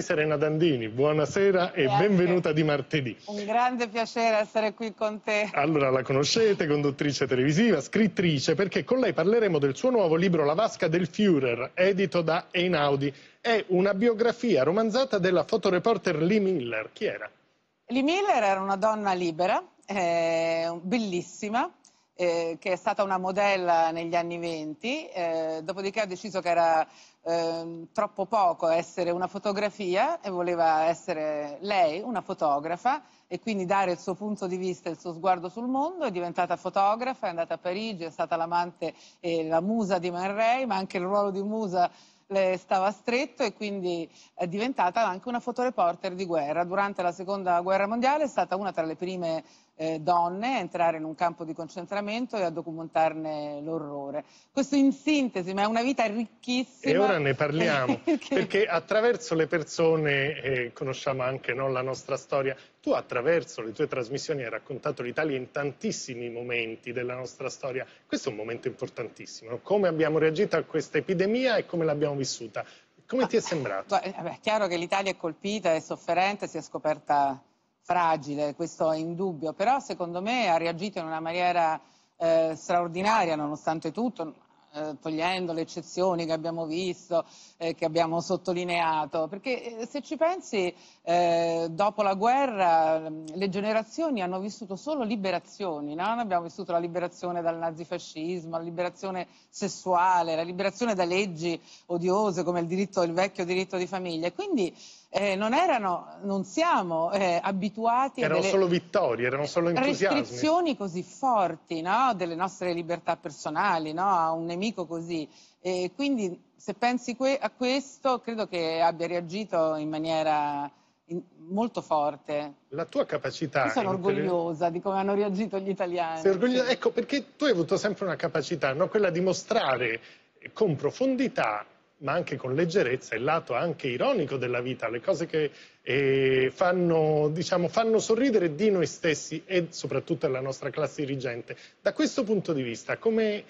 Serena Dandini, buonasera Grazie. e benvenuta di martedì. Un grande piacere essere qui con te. Allora, la conoscete, conduttrice televisiva, scrittrice, perché con lei parleremo del suo nuovo libro La vasca del Führer, edito da Einaudi. È una biografia romanzata della fotoreporter Lee Miller. Chi era? Lee Miller era una donna libera, eh, bellissima, eh, che è stata una modella negli anni 20, eh, dopodiché ha deciso che era ehm, troppo poco essere una fotografia e voleva essere lei una fotografa e quindi dare il suo punto di vista, e il suo sguardo sul mondo, è diventata fotografa, è andata a Parigi, è stata l'amante e la musa di Man Ray, ma anche il ruolo di musa le stava stretto e quindi è diventata anche una fotoreporter di guerra. Durante la seconda guerra mondiale è stata una tra le prime eh, donne a entrare in un campo di concentramento e a documentarne l'orrore. Questo in sintesi, ma è una vita ricchissima. E ora ne parliamo, perché... perché... attraverso le persone eh, conosciamo anche no, la nostra storia. Tu attraverso le tue trasmissioni hai raccontato l'Italia in tantissimi momenti della nostra storia. Questo è un momento importantissimo. Come abbiamo reagito a questa epidemia e come l'abbiamo vissuta? Come ti è ah, sembrato? Eh, è chiaro che l'Italia è colpita, è sofferente, si è scoperta fragile, questo è indubbio, però secondo me ha reagito in una maniera eh, straordinaria nonostante tutto, eh, togliendo le eccezioni che abbiamo visto, eh, che abbiamo sottolineato, perché eh, se ci pensi eh, dopo la guerra le generazioni hanno vissuto solo liberazioni, no? abbiamo vissuto la liberazione dal nazifascismo, la liberazione sessuale, la liberazione da leggi odiose come il, diritto, il vecchio diritto di famiglia. Quindi, eh, non erano, non siamo eh, abituati erano a delle solo vittorie, erano solo restrizioni così forti no? delle nostre libertà personali, no? a un nemico così. E quindi se pensi que a questo, credo che abbia reagito in maniera in molto forte. La tua capacità... Io sono orgogliosa di come hanno reagito gli italiani. Ecco, perché tu hai avuto sempre una capacità, no? quella di mostrare con profondità ma anche con leggerezza, il lato anche ironico della vita, le cose che eh, fanno, diciamo, fanno sorridere di noi stessi e soprattutto della nostra classe dirigente. Da questo punto di vista, come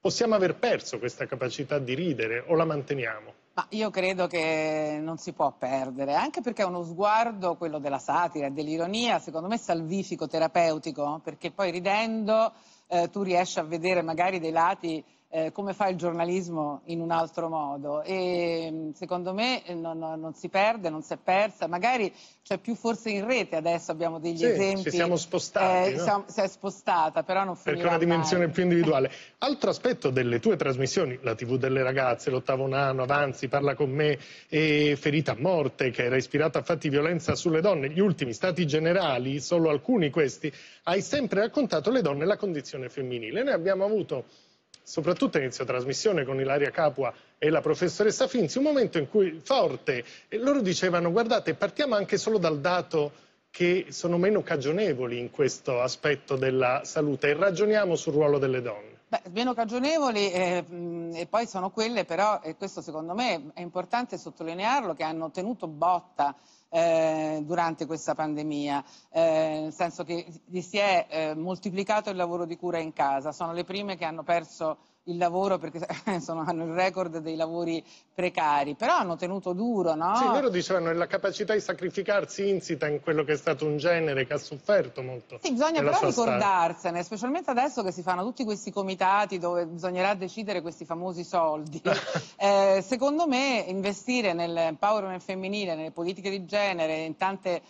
possiamo aver perso questa capacità di ridere o la manteniamo? Ma io credo che non si può perdere, anche perché è uno sguardo, quello della satira, e dell'ironia, secondo me salvifico, terapeutico, perché poi ridendo eh, tu riesci a vedere magari dei lati eh, come fa il giornalismo in un altro modo. E mm, secondo me eh, non, non si perde, non si è persa, magari c'è cioè, più forse in rete adesso, abbiamo degli sì, esempi. Ci siamo spostati. Eh, no? siamo, si è spostata, però non finirà Perché è una dimensione mai. più individuale. Altro aspetto delle tue trasmissioni, la TV delle ragazze, l'ottavo anno, Avanzi, Parla con me e Ferita a morte, che era ispirata a fatti di violenza sulle donne, gli ultimi stati generali, solo alcuni questi, hai sempre raccontato le donne e la condizione femminile. Ne abbiamo avuto soprattutto a inizio trasmissione con Ilaria Capua e la professoressa Finzi, un momento in cui forte, e loro dicevano guardate partiamo anche solo dal dato che sono meno cagionevoli in questo aspetto della salute e ragioniamo sul ruolo delle donne. Beh, meno cagionevoli eh, e poi sono quelle però, e questo secondo me è importante sottolinearlo, che hanno tenuto botta eh, durante questa pandemia, eh, nel senso che si è eh, moltiplicato il lavoro di cura in casa, sono le prime che hanno perso il lavoro perché sono, hanno il record dei lavori precari, però hanno tenuto duro, no? Sì, loro dicevano che la capacità di sacrificarsi insita in quello che è stato un genere che ha sofferto molto. Sì, bisogna però ricordarsene, specialmente adesso che si fanno tutti questi comitati dove bisognerà decidere questi famosi soldi. eh, secondo me investire nel empowerment femminile, nelle politiche di genere, in tante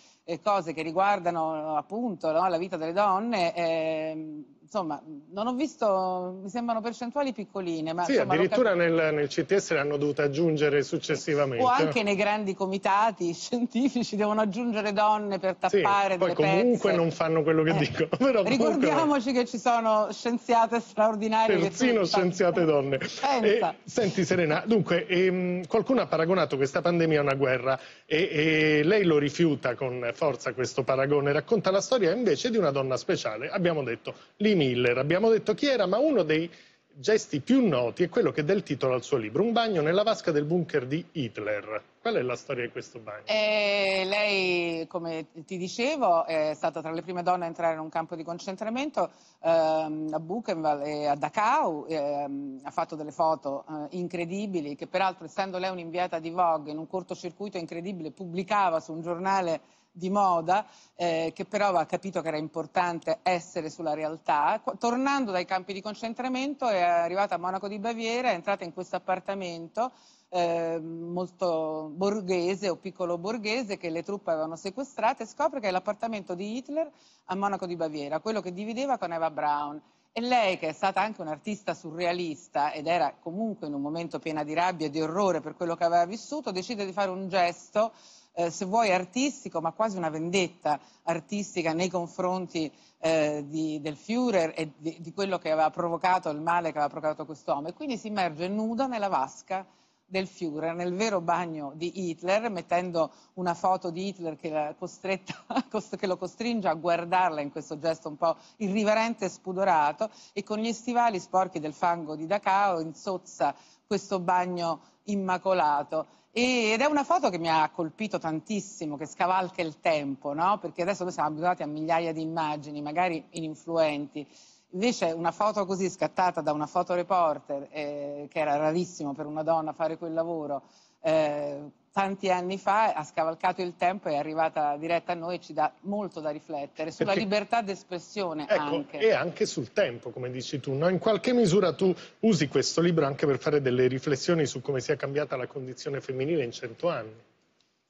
cose che riguardano appunto no, la vita delle donne, eh, insomma, non ho visto, mi sembrano percentuali piccoline. Ma, sì, insomma, addirittura cap- nel, nel, CTS hanno dovute aggiungere successivamente. O anche nei grandi comitati scientifici devono aggiungere donne per tappare sì, poi comunque pezze. non fanno quello che eh. dicono. Però Ricordiamoci comunque... che ci sono scienziate straordinarie. Persino scienziate donne. E, senti Serena, dunque ehm, qualcuno ha paragonato questa pandemia a una guerra e, e lei lo rifiuta con forza questo paragone, racconta la storia invece di una donna speciale. Abbiamo detto Lee Miller, abbiamo detto chi era, ma uno dei gesti più noti è quello che dà il titolo al suo libro, Un bagno nella vasca del bunker di Hitler. Qual è la storia di questo bagno? Eh, lei, come ti dicevo, è stata tra le prime donne a entrare in un campo di concentramento ehm, a Buchenwald e a Dachau, ehm, ha fatto delle foto eh, incredibili che peraltro, essendo lei un'inviata di Vogue, in un cortocircuito incredibile pubblicava su un giornale di moda, eh, che però aveva capito che era importante essere sulla realtà. Tornando dai campi di concentramento è arrivata a Monaco di Baviera, è entrata in questo appartamento eh, molto borghese o piccolo borghese che le truppe avevano sequestrato e scopre che è l'appartamento di Hitler a Monaco di Baviera, quello che divideva con Eva Braun. E lei, che è stata anche un'artista surrealista ed era comunque in un momento piena di rabbia e di orrore per quello che aveva vissuto, decide di fare un gesto eh, se vuoi artistico, ma quasi una vendetta artistica nei confronti eh, di, del Führer e di, di, quello che aveva provocato, il male che aveva provocato quest'uomo. E quindi si immerge nuda nella vasca del Führer, nel vero bagno di Hitler, mettendo una foto di Hitler che, che, lo costringe a guardarla in questo gesto un po' irriverente e spudorato, e con gli stivali sporchi del fango di Dachau insozza questo bagno immacolato ed è una foto che mi ha colpito tantissimo, che scavalca il tempo, no? perché adesso noi siamo abituati a migliaia di immagini, magari ininfluenti. Invece una foto così scattata da una fotoreporter, eh, che era rarissimo per una donna fare quel lavoro, eh, tanti anni fa ha scavalcato il tempo, è arrivata diretta a noi e ci dà molto da riflettere sulla Perché, libertà d'espressione ecco, anche. E anche sul tempo, come dici tu. No? In qualche misura tu usi questo libro anche per fare delle riflessioni su come sia cambiata la condizione femminile in cento anni.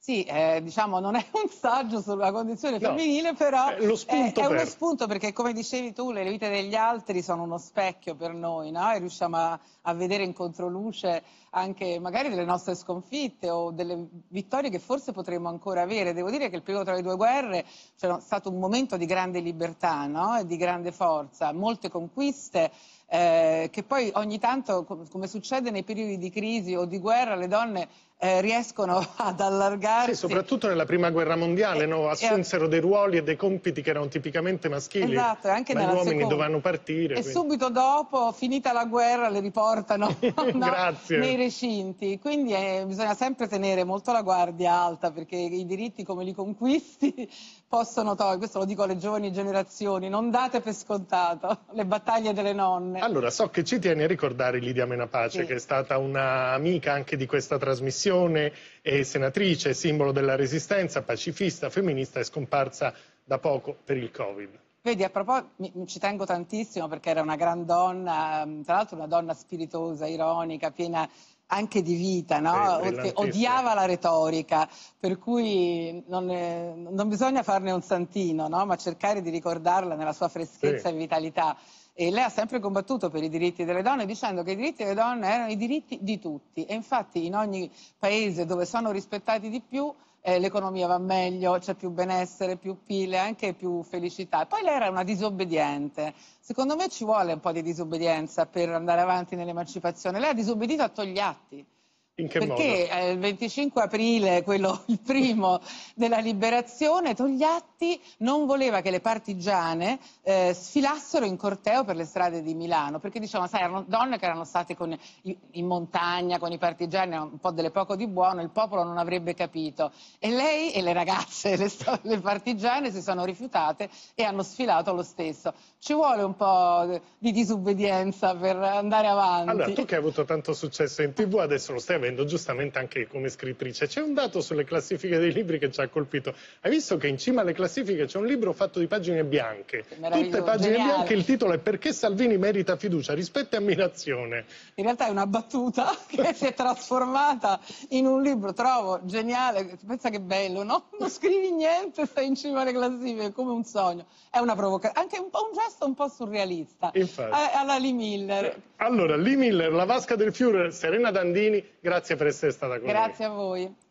Sì, eh, diciamo non è un saggio sulla condizione femminile, no, però eh, è, è, per... uno spunto perché come dicevi tu, le vite degli altri sono uno specchio per noi, no? E riusciamo a, a, vedere in controluce anche magari delle nostre sconfitte o delle vittorie che forse potremmo ancora avere. Devo dire che il periodo tra le due guerre c'è cioè, stato un momento di grande libertà, no? E di grande forza, molte conquiste eh, che poi ogni tanto, come succede nei periodi di crisi o di guerra, le donne eh, riescono ad allargarsi. Sì, soprattutto nella prima guerra mondiale, eh, no? Eh, assunsero dei ruoli e dei compiti che erano tipicamente maschili, esatto, anche ma gli uomini seconda. dovevano partire. E quindi. subito dopo, finita la guerra, le riportano no? nei recinti. Quindi eh, bisogna sempre tenere molto la guardia alta, perché i diritti come li conquisti possono togliere, questo lo dico alle giovani generazioni, non date per scontato le battaglie delle nonne. Eh. Allora, so che ci tieni a ricordare Lidia Menapace, sì. che è stata un'amica anche di questa trasmissione, è senatrice, simbolo della resistenza, pacifista, femminista e scomparsa da poco per il Covid. Vedi, a proposito, mi, ci tengo tantissimo perché era una gran donna, tra l'altro una donna spiritosa, ironica, piena anche di vita, no? eh, odiava la retorica, per cui non, è, eh, non bisogna farne un santino, no? ma cercare di ricordarla nella sua freschezza sì. e vitalità. E lei ha sempre combattuto per i diritti delle donne dicendo che i diritti delle donne erano i diritti di tutti e infatti in ogni paese dove sono rispettati di più eh, l'economia va meglio, c'è più benessere, più pile, anche più felicità. poi lei era una disobbediente. Secondo me ci vuole un po' di disobbedienza per andare avanti nell'emancipazione. Lei ha disobbedito a Togliatti in che Perché modo? Eh, il 25 aprile, quello il primo della liberazione, Togliatti non voleva che le partigiane eh, sfilassero in corteo per le strade di Milano, perché diciamo, sai, erano donne che erano state con, in montagna con i partigiani, un po' delle poco di buono, il popolo non avrebbe capito. E lei e le ragazze, le, le partigiane, si sono rifiutate e hanno sfilato lo stesso. Ci vuole un po' di disubbedienza per andare avanti. Allora, tu che hai avuto tanto successo in tv, adesso lo stai avendo riprendendo giustamente anche come scrittrice. C'è un dato sulle classifiche dei libri che ci ha colpito. Hai visto che in cima alle classifiche c'è un libro fatto di pagine bianche, tutte pagine geniale. bianche, il titolo è Perché Salvini merita fiducia, rispetto e ammirazione. In realtà è una battuta che si è trasformata in un libro, trovo geniale, pensa che bello, no? Non scrivi niente, stai in cima alle classifiche, è come un sogno. È una provocazione, anche un, un, gesto un po' surrealista. Infatti. Alla Lee Miller. Allora, Lee Miller, La Vasca del Fiore, Serena Dandini, grazie grazie per essere stata con grazie noi. Grazie a voi.